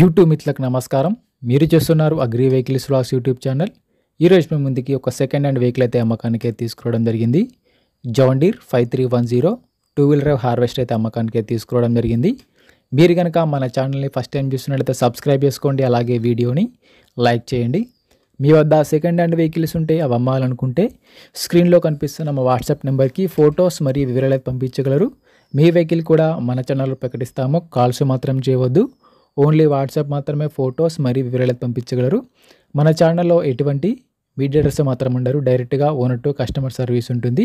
YouTube మిత్రులకు నమస్కారం మీరు చేస్తున్నారు అగ్రి వెహికల్స్ లాస్ యూట్యూబ్ ఛానల్ ఈరోజు మేము ముందుకి ఒక సెకండ్ హ్యాండ్ వెహికల్ అయితే అమ్మకానికి తీసుకురావడం జరిగింది John Deere five three one zero two wheeler harvest అయితే అమ్మకానికి తీసుకురావడం జరిగింది మీరు కనుక మన ఛానల్ని ఫస్ట్ టైం చూస్తున్నట్లయితే సబ్స్క్రైబ్ చేసుకోండి అలాగే వీడియోని లైక్ చేయండి మీ వద్ద సెకండ్ హ్యాండ్ వెహికల్స్ ఉంటే అవి అమ్మాలనుకుంటే స్క్రీన్లో కనిపిస్తున్న మా వాట్సాప్ నెంబర్కి ఫొటోస్ మరియు వివరాలు పంపించగలరు మీ వెహికల్ కూడా మన ఛానల్లో ప్రకటిస్తాము కాల్స్ మాత్రం చేయవద్దు ఓన్లీ వాట్సాప్ మాత్రమే ఫొటోస్ మరియు వివరాలు పంపించగలరు మన ఛానల్లో ఎటువంటి మీడియేటర్స్ మాత్రం ఉండరు డైరెక్ట్గా ఓనర్ టు కస్టమర్ సర్వీస్ ఉంటుంది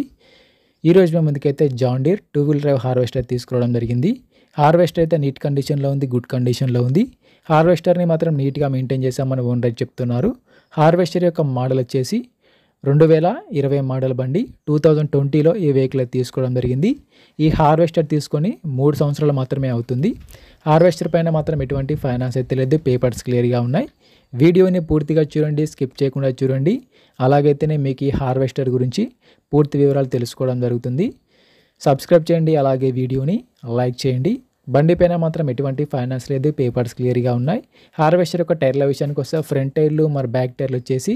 ఈరోజు మేము ముందుకైతే John Deere two wheel drive harvester తీసుకురావడం జరిగింది హార్వెస్టర్ అయితే నీట్ కండిషన్లో ఉంది గుడ్ కండిషన్లో ఉంది హార్వెస్టర్ని మాత్రం నీట్గా మెయింటైన్ చేసామని ఓనర్ చెప్తున్నారు హార్వెస్టర్ యొక్క మోడల్ వచ్చేసి రెండు వేల ఇరవై మోడల్ బండి టూ థౌజండ్ ట్వంటీలో ఈ వెహికల్ తీసుకోవడం జరిగింది ఈ హార్వెస్టర్ తీసుకొని మూడు సంవత్సరాలు మాత్రమే అవుతుంది హార్వెస్టర్ పైన మాత్రం ఎటువంటి ఫైనాన్స్ అయితే లేదు పేపర్స్ క్లియర్గా ఉన్నాయి వీడియోని పూర్తిగా చూడండి స్కిప్ చేయకుండా చూడండి అలాగైతేనే మీకు ఈ హార్వెస్టర్ గురించి పూర్తి వివరాలు తెలుసుకోవడం జరుగుతుంది సబ్స్క్రైబ్ చేయండి అలాగే వీడియోని లైక్ చేయండి బండిపైన మాత్రం ఎటువంటి ఫైనాన్స్ లేదు పేపర్స్ క్లియర్గా ఉన్నాయి హార్వెస్టర్ యొక్క టైర్ల విషయానికి వస్తే ఫ్రంట్ టైర్లు మరి బ్యాక్ టైర్లు వచ్చేసి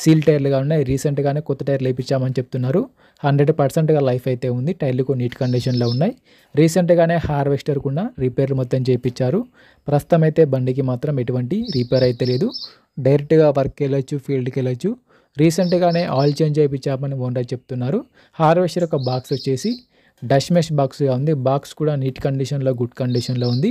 సీల్ టైర్లుగా ఉన్నాయి రీసెంట్గానే కొత్త టైర్లు వేయించామని చెప్తున్నారు హండ్రెడ్ పర్సెంట్గా లైఫ్ అయితే ఉంది టైర్లు కూడా నీట్ కండిషన్లో ఉన్నాయి రీసెంట్గానే హార్వెస్టర్ కూడా రిపేర్లు మొత్తం చేయించారు ప్రస్తుతం అయితే బండికి మాత్రం ఎటువంటి రిపేర్ అయితే లేదు డైరెక్ట్గా వర్క్కి వెళ్ళొచ్చు ఫీల్డ్కి వెళ్ళొచ్చు రీసెంట్గానే ఆయిల్ చేంజ్ చేయించామని ఓనర్ చెప్తున్నారు హార్వెస్టర్ యొక్క బాక్స్ వచ్చేసి డష్మెష్ బాక్స్గా ఉంది బాక్స్ కూడా నీట్ కండిషన్లో గుడ్ కండిషన్లో ఉంది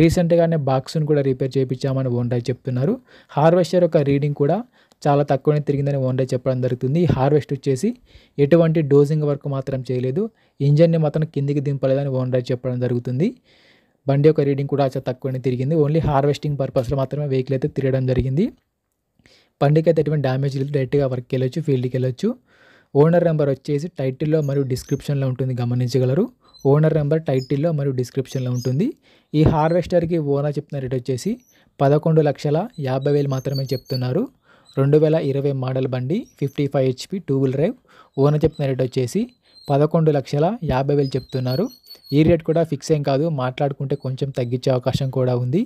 రీసెంట్గానే బాక్స్ను కూడా రిపేర్ చేయించామని ఓన్రై చెప్తున్నారు హార్వెస్టర్ యొక్క రీడింగ్ కూడా చాలా తక్కువనే తిరిగిందని ఓన్రై చెప్పడం జరుగుతుంది హార్వెస్ట్ వచ్చేసి ఎటువంటి డోజింగ్ వర్క్ మాత్రం చేయలేదు ఇంజన్ని మాత్రం కిందికి దింపలేదని ఓన్రై చెప్పడం జరుగుతుంది బండి యొక్క రీడింగ్ కూడా చాలా తక్కువనే తిరిగింది ఓన్లీ హార్వెస్టింగ్ పర్పస్లో మాత్రమే వెహికల్ అయితే తిరగడం జరిగింది బండికి అయితే ఎటువంటి డ్యామేజ్ లేదు డైరెక్ట్గా వర్క్కి వెళ్ళొచ్చు ఫీల్డ్కి వెళ్ళొచ్చు ఓనర్ నెంబర్ వచ్చేసి టైటిల్లో మరియు డిస్క్రిప్షన్లో ఉంటుంది గమనించగలరు ఓనర్ నెంబర్ టైటిల్లో మరియు డిస్క్రిప్షన్లో ఉంటుంది ఈ హార్వెస్టర్కి ఓనర్ చెప్తున్న రేట్ వచ్చేసి పదకొండు లక్షల యాభై వేలు మాత్రమే చెప్తున్నారు రెండు వేల ఇరవై మోడల్ బండి fifty five HP two wheel drive owner చెప్తున్న రేట్ వచ్చేసి పదకొండు లక్షల యాభై వేలు చెప్తున్నారు ఈ రేట్ కూడా ఫిక్స్ ఏం కాదు మాట్లాడుకుంటే కొంచెం తగ్గించే అవకాశం కూడా ఉంది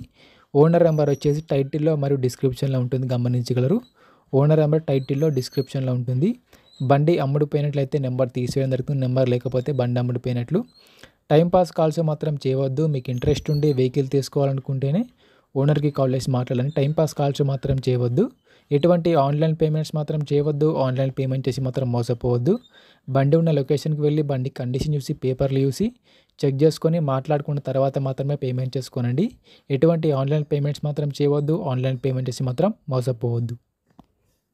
ఓనర్ నెంబర్ వచ్చేసి టైటిల్లో మరియు డిస్క్రిప్షన్లో ఉంటుంది గమనించగలరు ఓనర్ నెంబర్ టైటిల్లో డిస్క్రిప్షన్లో ఉంటుంది బండి అమ్ముడుపోయినట్లయితే నెంబర్ తీసివేయడం జరుగుతుంది నెంబర్ లేకపోతే బండి అమ్ముడుపోయినట్లు టైంపాస్ కాల్స్ మాత్రం చేయవద్దు మీకు ఇంట్రెస్ట్ ఉండి వెహికల్ తీసుకోవాలనుకుంటేనే ఓనర్కి కాల్ చేసి మాట్లాడాలని టైంపాస్ కాల్స్ మాత్రం చేయవద్దు ఎటువంటి ఆన్లైన్ పేమెంట్స్ మాత్రం చేయవద్దు ఆన్లైన్ పేమెంట్ చేసి మాత్రం మోసపోవద్దు బండి ఉన్న లొకేషన్కి వెళ్ళి బండి కండిషన్ చూసి పేపర్లు చూసి చెక్ చేసుకొని మాట్లాడుకున్న తర్వాత మాత్రమే పేమెంట్ చేసుకోనండి ఎటువంటి ఆన్లైన్ పేమెంట్స్ మాత్రం చేయవద్దు ఆన్లైన్ పేమెంట్ చేసి మాత్రం మోసపోవద్దు